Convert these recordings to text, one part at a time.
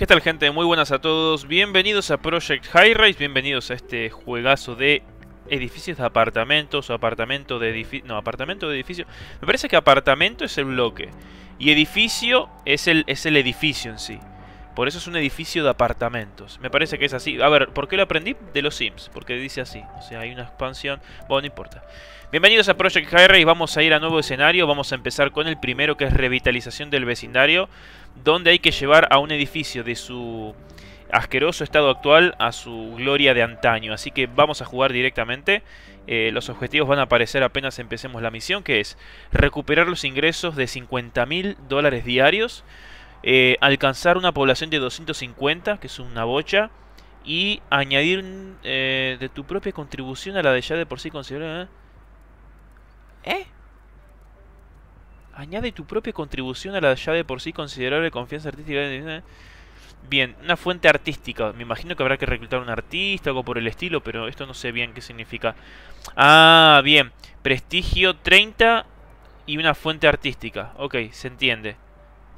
¿Qué tal gente? Muy buenas a todos, bienvenidos a Project High Rise, bienvenidos a este juegazo de edificios de apartamentos, o apartamento de edificio, no, apartamento de edificio, me parece que apartamento es el bloque y edificio es el, es el edificio en sí, por eso es un edificio de apartamentos. Me parece que es así. A ver, ¿por qué lo aprendí? De los Sims, porque dice así. O sea, hay una expansión. Bueno, no importa. Bienvenidos a Project JR. y vamos a ir a nuevo escenario. Vamos a empezar con el primero, que es revitalización del vecindario. Donde hay que llevar a un edificio de su asqueroso estado actual a su gloria de antaño. Así que vamos a jugar directamente. Eh, los objetivos van a aparecer apenas empecemos la misión, que es recuperar los ingresos de 50.000 mil dólares diarios eh, alcanzar una población de 250, que es una bocha, y añadir eh, de tu propia contribución a la de ya de por sí considerable ¿eh? ¿Eh? Añade tu propia contribución a la ya de por sí considerable confianza artística. Bien, una fuente artística. Me imagino que habrá que reclutar un artista o algo por el estilo, pero esto no sé bien qué significa. Ah, bien. Prestigio 30 y una fuente artística. Ok, se entiende.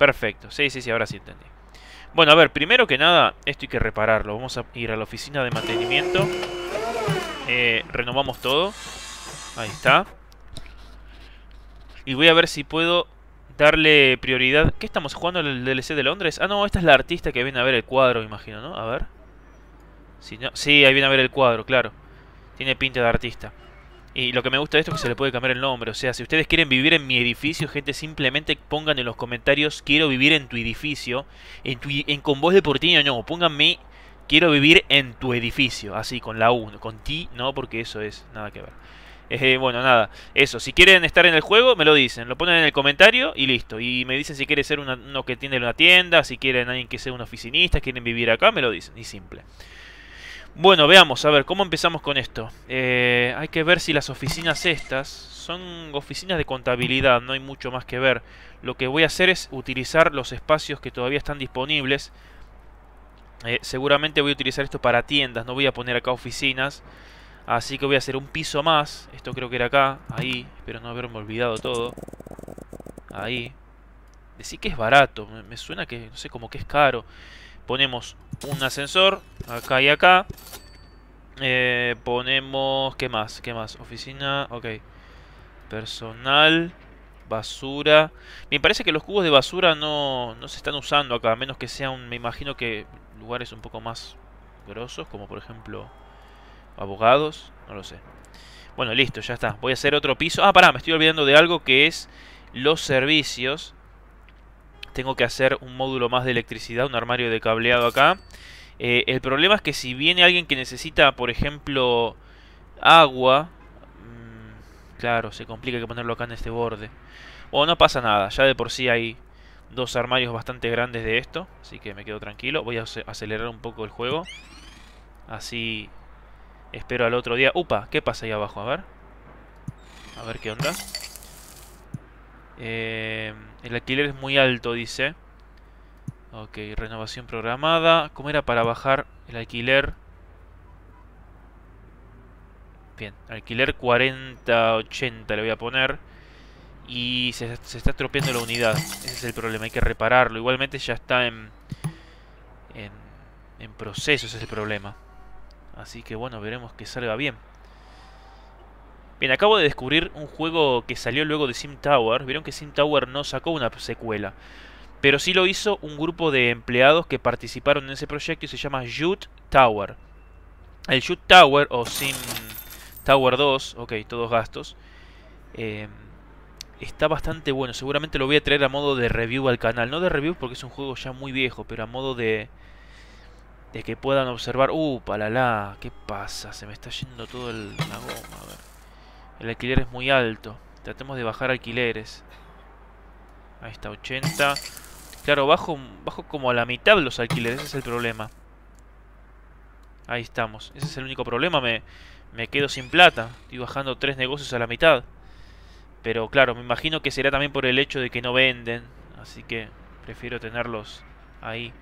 Perfecto, sí, sí, sí, ahora sí entendí. Bueno, a ver, primero que nada, esto hay que repararlo. Vamos a ir a la oficina de mantenimiento. Eh, renovamos todo. Ahí está. Y voy a ver si puedo darle prioridad. ¿Qué estamos jugando el DLC de Londres? Ah, no, esta es la artista que viene a ver el cuadro, imagino, ¿no? A ver. Sí, ahí viene a ver el cuadro, claro. Tiene pinta de artista. Y lo que me gusta de esto es que se le puede cambiar el nombre. O sea, si ustedes quieren vivir en mi edificio, gente, simplemente pongan en los comentarios quiero vivir en tu edificio. En, tu, en con voz de portiño, no, pónganme quiero vivir en tu edificio. Así, con la U, con ti no, porque eso es nada que ver. Eh, bueno, nada, eso. Si quieren estar en el juego, me lo dicen. Lo ponen en el comentario y listo. Y me dicen si quieren ser una, uno que tiene una tienda, si quieren alguien que sea un oficinista, quieren vivir acá, me lo dicen. Y simple. Bueno, veamos, a ver, ¿cómo empezamos con esto? Eh, hay que ver si las oficinas estas son oficinas de contabilidad, no hay mucho más que ver. Lo que voy a hacer es utilizar los espacios que todavía están disponibles. Eh, seguramente voy a utilizar esto para tiendas, no voy a poner acá oficinas. Así que voy a hacer un piso más. Esto creo que era acá, ahí. Espero no haberme olvidado todo. Ahí. Decir que es barato, me, me suena que, no sé, como que es caro. Ponemos un ascensor acá y acá. Eh, ponemos... ¿Qué más? ¿Qué más? Oficina, ok. Personal, basura. Me parece que los cubos de basura no, no se están usando acá, a menos que sean, me imagino que lugares un poco más grosos, como por ejemplo abogados, no lo sé. Bueno, listo, ya está. Voy a hacer otro piso. Ah, pará, me estoy olvidando de algo que es los servicios. Tengo que hacer un módulo más de electricidad, un armario de cableado acá. Eh, el problema es que si viene alguien que necesita, por ejemplo, agua... Mm, claro, se complica que ponerlo acá en este borde. O no pasa nada. Ya de por sí hay dos armarios bastante grandes de esto. Así que me quedo tranquilo. Voy a acelerar un poco el juego. Así espero al otro día. Upa, ¿qué pasa ahí abajo? A ver. A ver qué onda. Eh, el alquiler es muy alto, dice. Ok, renovación programada. ¿Cómo era para bajar el alquiler? Bien, alquiler 4080 le voy a poner. Y se, está estropeando la unidad. Ese es el problema, hay que repararlo. Igualmente ya está en, en, en proceso, ese es el problema. Así que bueno, veremos que salga bien. Bien, acabo de descubrir un juego que salió luego de Sim Tower. Vieron que Sim Tower no sacó una secuela. Pero sí lo hizo un grupo de empleados que participaron en ese proyecto y se llama Shoot Tower. El Shoot Tower o Sim Tower 2, ok, todos gastos. Eh, está bastante bueno. Seguramente lo voy a traer a modo de review al canal. No de review porque es un juego ya muy viejo, pero a modo de... De que puedan observar... Uh, palala, ¿qué pasa? Se me está yendo todo el, la goma, a ver. El alquiler es muy alto. Tratemos de bajar alquileres. Ahí está, 80. Claro, bajo, bajo como a la mitad los alquileres. Ese es el problema. Ahí estamos. Ese es el único problema. Me, me quedo sin plata. Estoy bajando tres negocios a la mitad. Pero claro, me imagino que será también por el hecho de que no venden. Así que prefiero tenerlos ahí.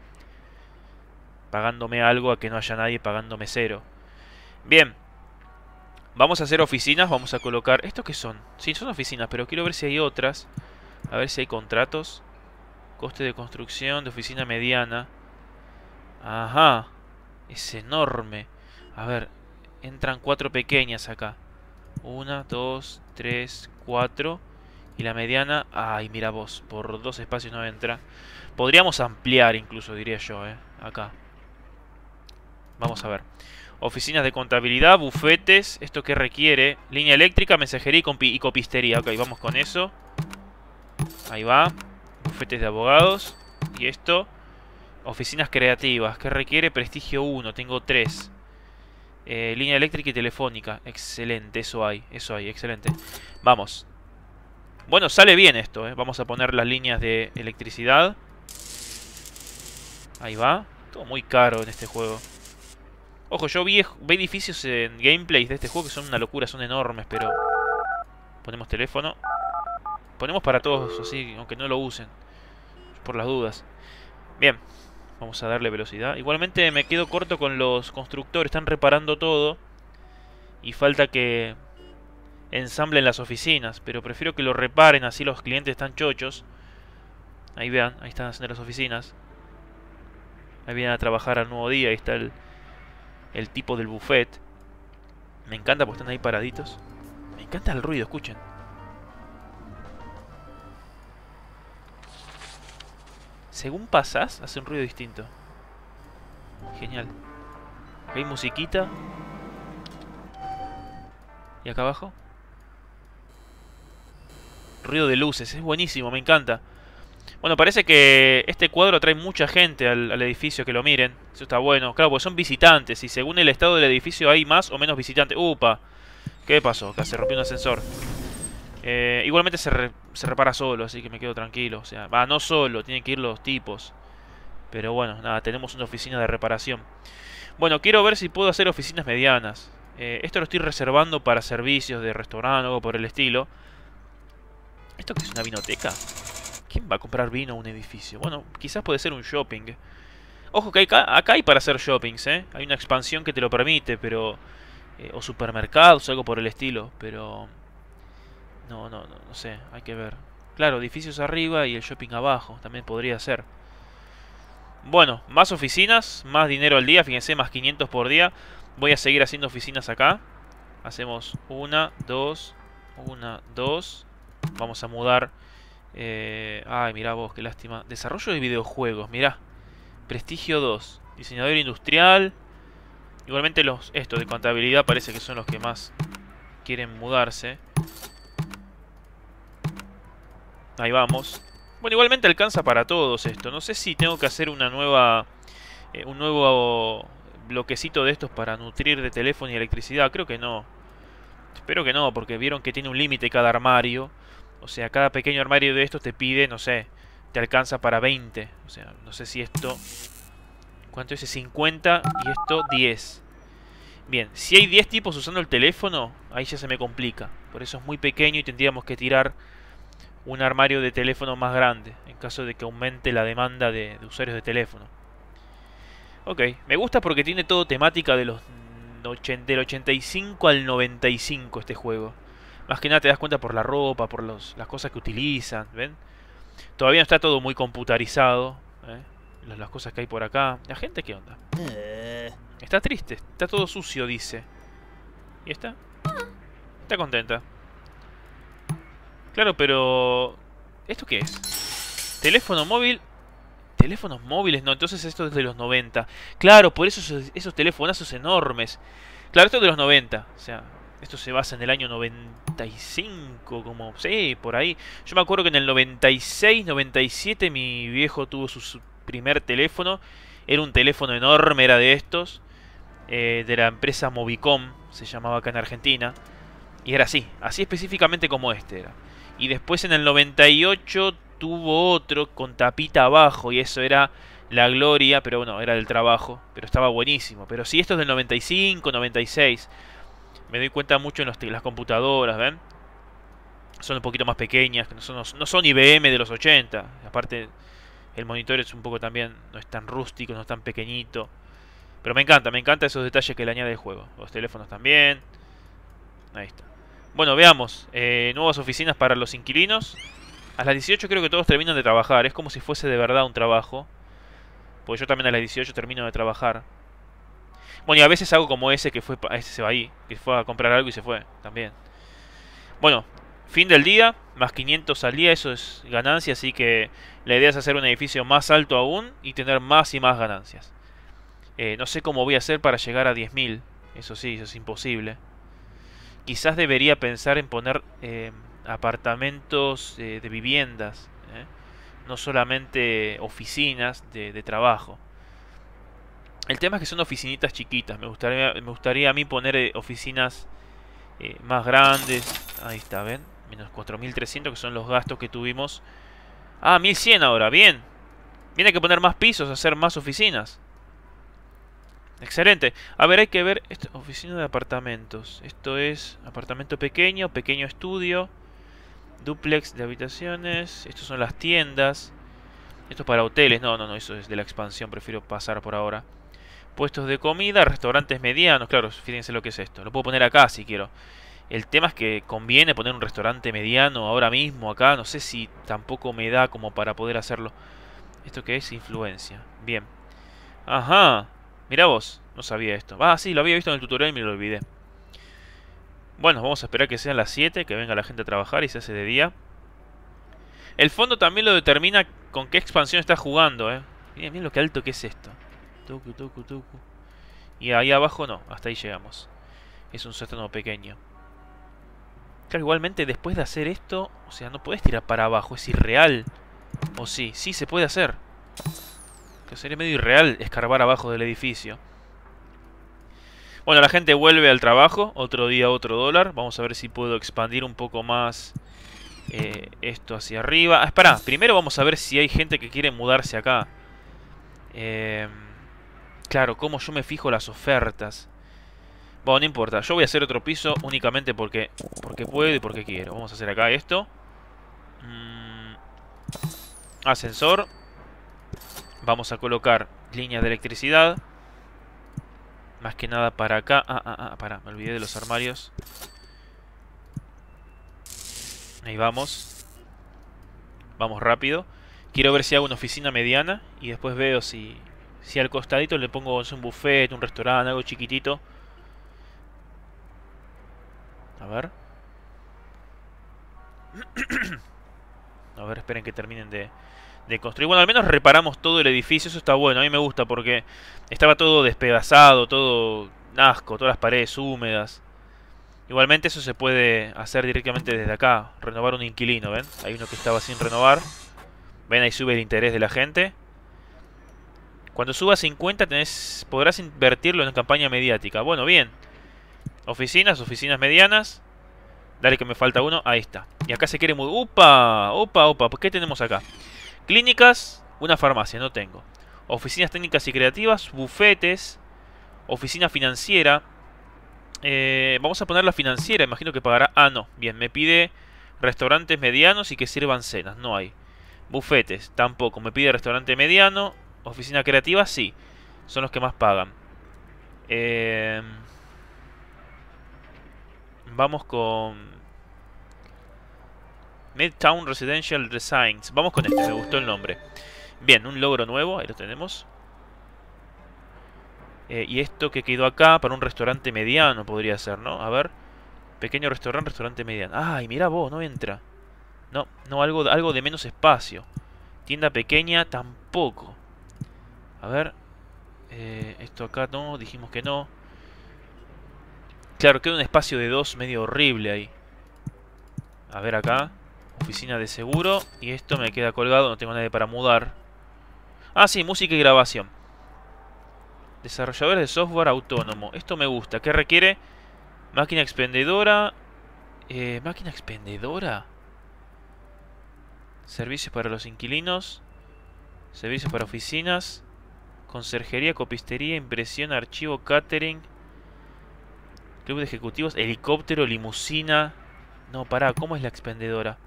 Pagándome algo a que no haya nadie pagándome cero. Bien. Vamos a hacer oficinas, vamos a colocar... ¿Estos qué son? Sí, son oficinas, pero quiero ver si hay otras. A ver si hay contratos. Coste de construcción de oficina mediana. Ajá. Es enorme. A ver, entran cuatro pequeñas acá. Una, dos, tres, cuatro. Y la mediana... Ay, mira vos, por dos espacios no entra. Podríamos ampliar incluso, diría yo, eh, acá. Vamos a ver. Oficinas de contabilidad, bufetes, esto qué requiere. Línea eléctrica, mensajería y, copistería. Ok, vamos con eso. Ahí va. Bufetes de abogados. Y esto. Oficinas creativas, ¿Qué requiere prestigio 1. Tengo 3. Eh, línea eléctrica y telefónica. Excelente, eso hay, eso hay, excelente. Vamos. Bueno, sale bien esto, eh. Vamos a poner las líneas de electricidad. Ahí va. Todo muy caro en este juego. Ojo, yo vi, edificios en gameplays de este juego que son una locura, son enormes, pero... Ponemos teléfono. Ponemos para todos, así, aunque no lo usen. Por las dudas. Bien. Vamos a darle velocidad. Igualmente me quedo corto con los constructores. Están reparando todo. Y falta que ensamblen las oficinas. Pero prefiero que lo reparen, así los clientes están chochos. Ahí vean, ahí están haciendo las oficinas. Ahí vienen a trabajar al nuevo día. Ahí está el el tipo del buffet. Me encanta porque están ahí paraditos. Me encanta el ruido, escuchen. Según pasas, hace un ruido distinto. Genial. Hay musiquita. ¿Y acá abajo? Ruido de luces, es buenísimo, me encanta. Bueno, parece que este cuadro atrae mucha gente al, edificio que lo miren. Eso está bueno. Claro, porque son visitantes y según el estado del edificio hay más o menos visitantes. ¡Upa! ¿Qué pasó? Acá se rompió un ascensor. Eh, igualmente se, se, repara solo, así que me quedo tranquilo. O sea, va, no solo, tienen que ir los tipos. Pero bueno, nada, tenemos una oficina de reparación. Bueno, quiero ver si puedo hacer oficinas medianas. Eh, esto lo estoy reservando para servicios de restaurante o por el estilo. ¿Esto qué es una vinoteca? ¿Quién va a comprar vino a un edificio? Bueno, quizás puede ser un shopping. Ojo que acá hay para hacer shoppings, ¿eh? Hay una expansión que te lo permite, pero... Eh, o supermercados, algo por el estilo, pero... No, no, no, no sé, hay que ver. Claro, edificios arriba y el shopping abajo, también podría ser. Bueno, más oficinas, más dinero al día, fíjense, más 500 por día. Voy a seguir haciendo oficinas acá. Hacemos una, dos, una, dos. Vamos a mudar eh, ay, mirá vos, qué lástima. Desarrollo de videojuegos, mirá. Prestigio 2. Diseñador industrial. Igualmente los estos de contabilidad parece que son los que más quieren mudarse. Ahí vamos. Bueno, igualmente alcanza para todos esto. No sé si tengo que hacer una nueva... Eh, un nuevo bloquecito de estos para nutrir de teléfono y electricidad. Creo que no. Espero que no, porque vieron que tiene un límite cada armario. O sea, cada pequeño armario de estos te pide, no sé, te alcanza para 20. O sea, no sé si esto... ¿Cuánto es? 50 y esto 10. Bien, si hay 10 tipos usando el teléfono, ahí ya se me complica. Por eso es muy pequeño y tendríamos que tirar un armario de teléfono más grande. En caso de que aumente la demanda de, usuarios de teléfono. Ok, me gusta porque tiene todo temática de los, del 85 al 95 este juego. Más que nada te das cuenta por la ropa, por los, las cosas que utilizan, ¿ven? Todavía no está todo muy computarizado, ¿eh? las, cosas que hay por acá. ¿La gente qué onda? Eh. Está triste, está todo sucio, dice. ¿Y está? Está contenta. Claro, pero... ¿Esto qué es? Teléfono móvil teléfonos móviles, no, entonces esto es de los 90. Claro, por eso esos, esos telefonazos enormes. Claro, esto es de los 90, o sea, esto se basa en el año 95, como... Sí, por ahí. Yo me acuerdo que en el 96, 97 mi viejo tuvo su primer teléfono. Era un teléfono enorme, era de estos. Eh, de la empresa Movicom, se llamaba acá en Argentina. Y era así, así específicamente como este era. Y después en el 98 tuvo otro con tapita abajo y eso era la gloria, pero bueno, era del trabajo, pero estaba buenísimo. Pero si sí, esto es del 95, 96 me doy cuenta mucho en las computadoras, ¿ven? Son un poquito más pequeñas, no son, no son IBM de los 80. Aparte, el monitor es un poco también, no es tan rústico, no es tan pequeñito. Pero me encanta, me encanta esos detalles que le añade el juego. Los teléfonos también. Ahí está. Bueno, veamos. Eh, nuevas oficinas para los inquilinos. A las 18 creo que todos terminan de trabajar. Es como si fuese de verdad un trabajo. Porque yo también a las 18 termino de trabajar. Bueno, y a veces hago como ese que fue ese se va ahí, que fue a comprar algo y se fue también. Bueno, fin del día, más 500 salía, eso es ganancia, así que la idea es hacer un edificio más alto aún y tener más y más ganancias. Eh, no sé cómo voy a hacer para llegar a 10.000, eso sí, eso es imposible. Quizás debería pensar en poner eh, apartamentos eh, de viviendas, no solamente oficinas de trabajo. El tema es que son oficinitas chiquitas. Me gustaría, me gustaría a mí poner eh, oficinas eh, más grandes. Ahí está, ¿ven? Menos 4.300 que son los gastos que tuvimos. Ah, 1.100 ahora, bien. Viene que poner más pisos, hacer más oficinas. Excelente. A ver, hay que ver... Esto, oficina de apartamentos. Esto es apartamento pequeño, pequeño estudio. Duplex de habitaciones. Estos son las tiendas. Esto es para hoteles. No, no, no, eso es de la expansión. Prefiero pasar por ahora puestos de comida, restaurantes medianos. Claro, fíjense lo que es esto. Lo puedo poner acá si quiero. El tema es que conviene poner un restaurante mediano ahora mismo acá. No sé si tampoco me da como para poder hacerlo. ¿Esto que es? Influencia. Bien. Ajá. Mira vos. No sabía esto. Ah, sí, lo había visto en el tutorial y me lo olvidé. Bueno, vamos a esperar que sean las 7, que venga la gente a trabajar y se hace de día. El fondo también lo determina con qué expansión está jugando, eh. Miren, miren lo que alto que es esto. Y ahí abajo no, hasta ahí llegamos. Es un sótano pequeño. Claro, igualmente después de hacer esto, o sea, no puedes tirar para abajo, es irreal. O sí, sí se puede hacer. Que sería medio irreal escarbar abajo del edificio. Bueno, la gente vuelve al trabajo, otro día otro dólar. Vamos a ver si puedo expandir un poco más eh, esto hacia arriba. Ah, espera, primero vamos a ver si hay gente que quiere mudarse acá. Eh... Claro, cómo yo me fijo las ofertas. Bueno, no importa. Yo voy a hacer otro piso únicamente porque, porque puedo y porque quiero. Vamos a hacer acá esto. Mm, ascensor. Vamos a colocar líneas de electricidad. Más que nada para acá. Ah, ah, ah, pará. Me olvidé de los armarios. Ahí vamos. Vamos rápido. Quiero ver si hago una oficina mediana. Y después veo si, si al costadito le pongo un buffet, un restaurante, algo chiquitito. A ver. A ver, esperen que terminen de, construir. Bueno, al menos reparamos todo el edificio. Eso está bueno. A mí me gusta porque estaba todo despedazado, todo asco, todas las paredes húmedas. Igualmente eso se puede hacer directamente desde acá. Renovar un inquilino, ¿ven? Hay uno que estaba sin renovar. ¿Ven? Ahí sube el interés de la gente. Cuando suba 50 tenés, podrás invertirlo en campaña mediática. Bueno, bien. Oficinas, oficinas medianas. Dale que me falta uno. Ahí está. Y acá se quiere... ¡Upa! ¡Opa, upa, ¿Qué tenemos acá? Clínicas, una farmacia, no tengo. Oficinas técnicas y creativas, bufetes, oficina financiera. Eh, vamos a poner la financiera, imagino que pagará... Ah, no. Bien, me pide restaurantes medianos y que sirvan cenas. No hay. Bufetes, tampoco. Me pide restaurante mediano oficina creativa, sí. Son los que más pagan. Em, vamos con... Midtown Residential Designs. Vamos con este, me gustó el nombre. Bien, un logro nuevo, ahí lo tenemos. Eh, y esto que quedó acá para un restaurante mediano podría ser, ¿no? A ver. Pequeño restaurante, restaurante mediano. Ay, mira vos, no entra. No, no, algo, algo de menos espacio. Tienda pequeña tampoco. A ver. Eh, esto acá no, dijimos que no. Claro, queda un espacio de dos medio horrible ahí. A ver acá. Oficina de seguro. Y esto me queda colgado, no tengo nadie para mudar. Ah, sí, música y grabación. Desarrolladores de software autónomo. Esto me gusta. ¿Qué requiere? Máquina expendedora. Eh, ¿Máquina expendedora? Servicios para los inquilinos. Servicios para oficinas. Conserjería, copistería, impresión, archivo, catering. Club de ejecutivos, helicóptero, limusina. No, pará, ¿cómo es la expendedora?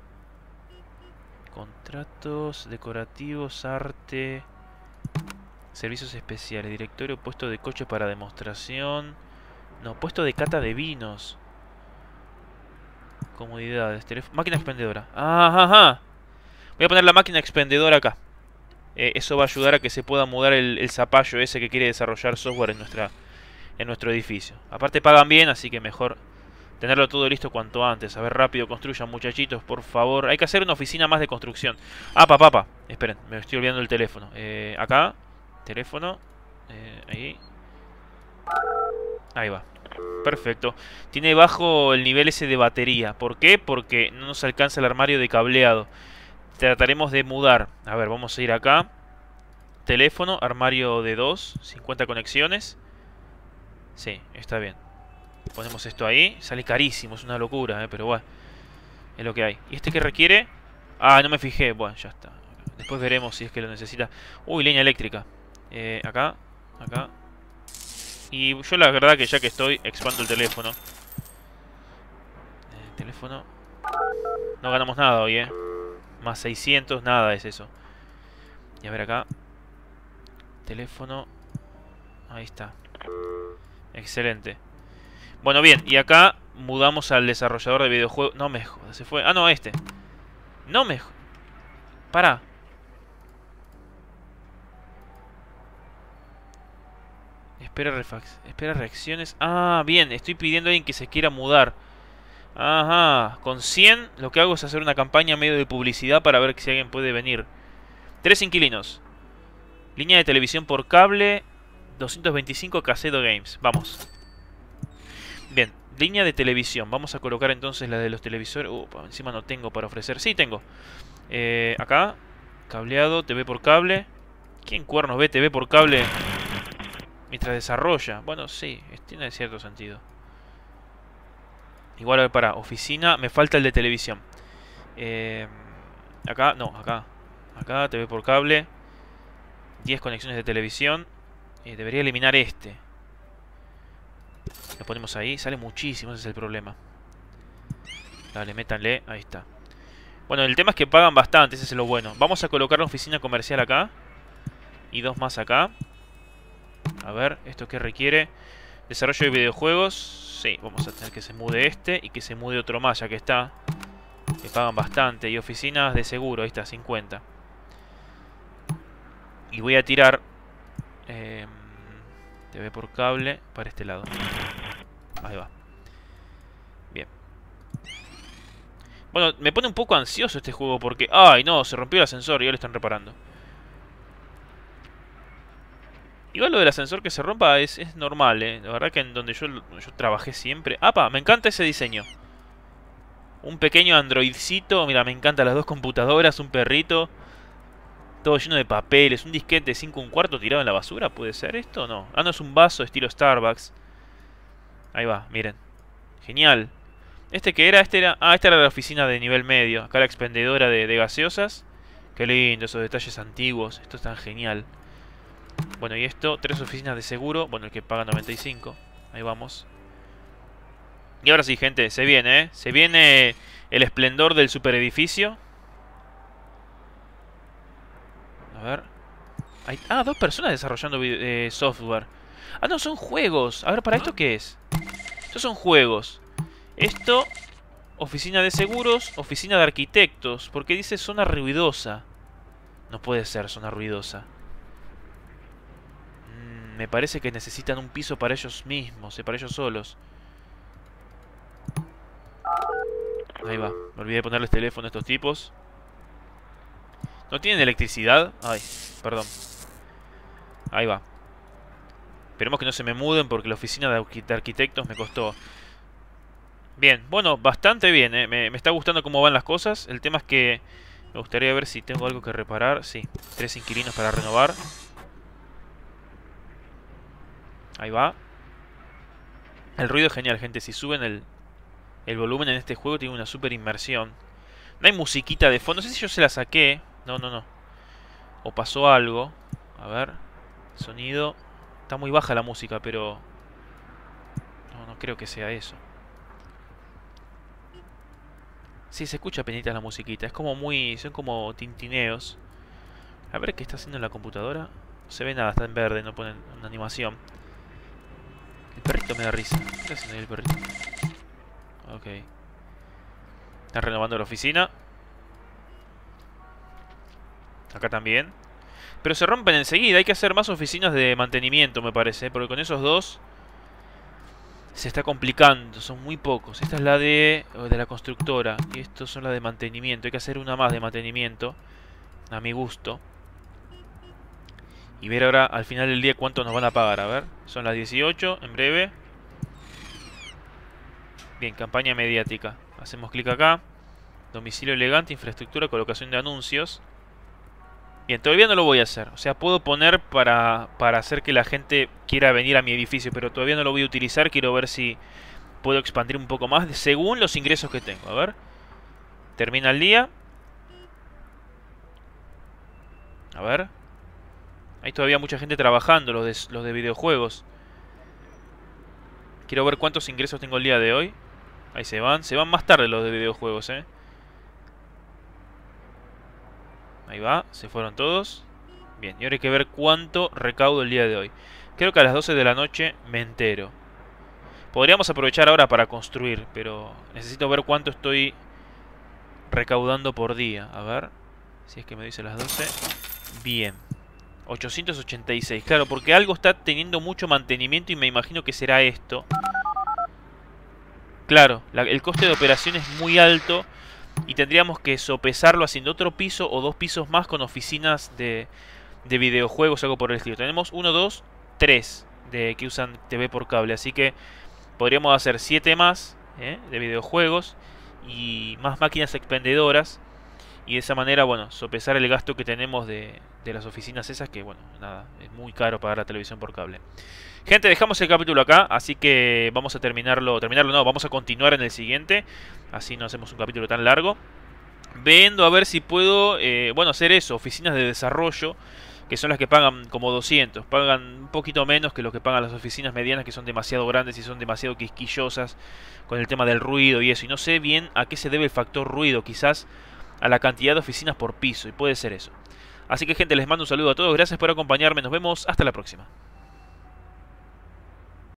Contratos, decorativos, arte. Servicios especiales, directorio, puesto de coche para demostración. No, puesto de cata de vinos. Comodidades, máquina expendedora. ajá. Voy a poner la máquina expendedora acá. Eh, eso va a ayudar a que se pueda mudar el, zapallo ese que quiere desarrollar software en, nuestra, en nuestro edificio. Aparte pagan bien, así que mejor tenerlo todo listo cuanto antes. A ver, rápido, construyan muchachitos, por favor. Hay que hacer una oficina más de construcción. Ah, papá, papá. Esperen, me estoy olvidando el teléfono. Eh, acá, teléfono. Eh, ahí. Ahí va. Perfecto. Tiene bajo el nivel ese de batería. ¿Por qué? Porque no nos alcanza el armario de cableado trataremos de mudar. A ver, vamos a ir acá. Teléfono, armario de 2, 50 conexiones. Sí, está bien. Ponemos esto ahí. Sale carísimo, es una locura, eh, pero bueno. Es lo que hay. ¿Y este que requiere? Ah, no me fijé. Bueno, ya está. Después veremos si es que lo necesita. Uy, leña eléctrica. Eh, acá, acá. Y yo la verdad que ya que estoy, expando el teléfono. Eh, teléfono. No ganamos nada hoy, eh. Más 600, nada es eso. Y a ver acá. Teléfono. Ahí está. Excelente. Bueno, bien. Y acá mudamos al desarrollador de videojuegos. No me jodas, se fue. Ah, no, este. No me jodas. Para Espera Espera reacciones. Ah, bien. Estoy pidiendo a alguien que se quiera mudar. Ajá, con 100 lo que hago es hacer una campaña medio de publicidad para ver si alguien puede venir. Tres inquilinos. Línea de televisión por cable, 225 Casedo Games. Vamos. Bien, línea de televisión. Vamos a colocar entonces la de los televisores. Uh, encima no tengo para ofrecer. Sí, tengo. Eh, acá, cableado, TV por cable. ¿Quién cuernos ve TV por cable mientras desarrolla? Bueno, sí, tiene cierto sentido. Igual, a ver, para oficina, me falta el de televisión. Eh, acá, no, acá. Acá, TV por cable. 10 conexiones de televisión. Eh, debería eliminar este. Lo ponemos ahí. Sale muchísimo, ese es el problema. Dale, métanle. Ahí está. Bueno, el tema es que pagan bastante, ese es lo bueno. Vamos a colocar la oficina comercial acá. Y dos más acá. A ver, ¿esto qué requiere? Desarrollo de videojuegos. Sí, vamos a tener que se mude este y que se mude otro más, ya que está. Que pagan bastante. Y oficinas de seguro, ahí está, 50. Y voy a tirar... Eh, em, TV por cable para este lado. Ahí va. Bien. Bueno, me pone un poco ansioso este juego porque... ¡Ay, no! Se rompió el ascensor y ya lo están reparando. Igual lo del ascensor que se rompa es, normal, ¿eh? La verdad que en donde yo, yo trabajé siempre... ¡Apa! Me encanta ese diseño. Un pequeño androidcito. Mira, me encantan las dos computadoras, un perrito. Todo lleno de papeles. Un disquete de 5 un cuarto tirado en la basura. ¿Puede ser esto? No. Ah, no, es un vaso estilo Starbucks. Ahí va, miren. Genial. ¿Este que era? Este era... Ah, esta era la oficina de nivel medio. Acá la expendedora de, de gaseosas. Qué lindo, esos detalles antiguos. Esto es tan genial. Bueno, y esto, tres oficinas de seguro. Bueno, el que paga 95. Ahí vamos. Y ahora sí, gente, se viene, ¿eh? Se viene el esplendor del superedificio. A ver. Hay, ah, dos personas desarrollando eh, software. Ah, no, son juegos. A ver, ¿para esto qué es? Estos son juegos. Esto, oficina de seguros, oficina de arquitectos. Porque dice zona ruidosa. No puede ser zona ruidosa me parece que necesitan un piso para ellos mismos, para ellos solos. Ahí va. Me olvidé de ponerles teléfono a estos tipos. ¿No tienen electricidad? Ay, perdón. Ahí va. Esperemos que no se me muden porque la oficina de arquitectos me costó. Bien, bueno, bastante bien. Eh. Me, me, está gustando cómo van las cosas. El tema es que me gustaría ver si tengo algo que reparar. Sí, tres inquilinos para renovar. Ahí va. El ruido es genial, gente. Si suben el, el volumen en este juego, tiene una super inmersión. No hay musiquita de fondo. No sé si yo se la saqué. No, no, no. O pasó algo. A ver. Sonido. Está muy baja la música, pero... No, no creo que sea eso. Sí, se escucha penitas la musiquita. Es como muy... Son como tintineos. A ver qué está haciendo la computadora. No se ve nada, está en verde, no ponen una animación. El perrito me da risa. ¿Qué está el perrito? Ok. Están renovando la oficina. Acá también. Pero se rompen enseguida. Hay que hacer más oficinas de mantenimiento, me parece. ¿eh? Porque con esos dos se está complicando. Son muy pocos. Esta es la de, de la constructora. Y estos son las de mantenimiento. Hay que hacer una más de mantenimiento. A mi gusto. Y ver ahora al final del día cuánto nos van a pagar. A ver. Son las 18, en breve. Bien, campaña mediática. Hacemos clic acá. Domicilio elegante, infraestructura, colocación de anuncios. Bien, todavía no lo voy a hacer. O sea, puedo poner para, hacer que la gente quiera venir a mi edificio, pero todavía no lo voy a utilizar. Quiero ver si puedo expandir un poco más según los ingresos que tengo. A ver. Termina el día. A ver. Hay todavía mucha gente trabajando, los de, los de videojuegos. Quiero ver cuántos ingresos tengo el día de hoy. Ahí se van. Se van más tarde los de videojuegos, eh. Ahí va. Se fueron todos. Bien. Y ahora hay que ver cuánto recaudo el día de hoy. Creo que a las 12 de la noche me entero. Podríamos aprovechar ahora para construir, pero necesito ver cuánto estoy recaudando por día. A ver si es que me dice las 12. Bien. 886, claro, porque algo está teniendo mucho mantenimiento y me imagino que será esto. Claro, el coste de operación es muy alto y tendríamos que sopesarlo haciendo otro piso o dos pisos más con oficinas de, de videojuegos, algo por el estilo. Tenemos 1, 2, 3 de que usan TV por cable, así que podríamos hacer 7 más ¿eh? de videojuegos y más máquinas expendedoras y de esa manera, bueno, sopesar el gasto que tenemos de, de, las oficinas esas, que bueno, nada, es muy caro pagar la televisión por cable. Gente, dejamos el capítulo acá, así que vamos a terminarlo, terminarlo no, vamos a continuar en el siguiente, así no hacemos un capítulo tan largo. Vendo a ver si puedo, eh, bueno, hacer eso, oficinas de desarrollo, que son las que pagan como 200, pagan un poquito menos que lo que pagan las oficinas medianas, que son demasiado grandes y son demasiado quisquillosas con el tema del ruido y eso, y no sé bien a qué se debe el factor ruido, quizás a la cantidad de oficinas por piso y puede ser eso. Así que gente, les mando un saludo a todos, gracias por acompañarme, nos vemos, hasta la próxima.